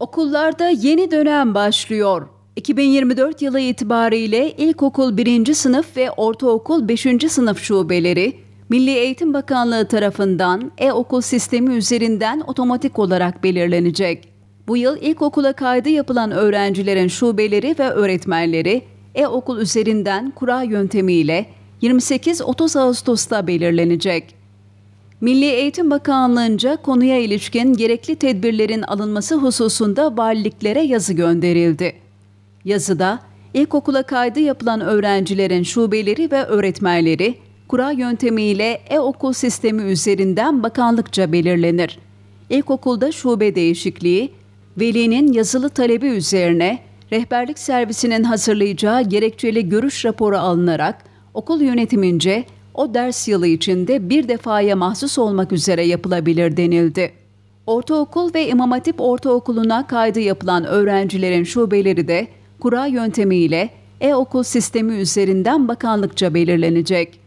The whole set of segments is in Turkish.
Okullarda yeni dönem başlıyor. 2024 yılı itibariyle ilkokul 1. sınıf ve ortaokul 5. sınıf şubeleri Milli Eğitim Bakanlığı tarafından e-okul sistemi üzerinden otomatik olarak belirlenecek. Bu yıl ilkokula kaydı yapılan öğrencilerin şubeleri ve öğretmenleri e-okul üzerinden kura yöntemiyle 28-30 Ağustos'ta belirlenecek. Milli Eğitim Bakanlığı'nca konuya ilişkin gerekli tedbirlerin alınması hususunda valiliklere yazı gönderildi. Yazıda ilkokula kaydı yapılan öğrencilerin şubeleri ve öğretmenleri kura yöntemiyle e-okul sistemi üzerinden bakanlıkça belirlenir. İlkokulda şube değişikliği, velinin yazılı talebi üzerine rehberlik servisinin hazırlayacağı gerekçeli görüş raporu alınarak okul yönetimince o ders yılı içinde bir defaya mahsus olmak üzere yapılabilir denildi. Ortaokul ve İmam Hatip Ortaokulu'na kaydı yapılan öğrencilerin şubeleri de kura yöntemiyle e-okul sistemi üzerinden bakanlıkça belirlenecek.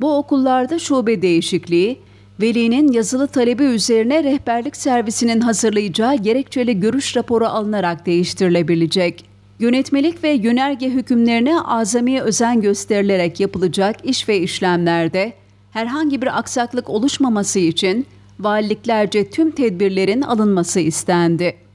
Bu okullarda şube değişikliği, velinin yazılı talebi üzerine rehberlik servisinin hazırlayacağı gerekçeli görüş raporu alınarak değiştirilebilecek. Yönetmelik ve yönerge hükümlerine azami özen gösterilerek yapılacak iş ve işlemlerde herhangi bir aksaklık oluşmaması için valiliklerce tüm tedbirlerin alınması istendi.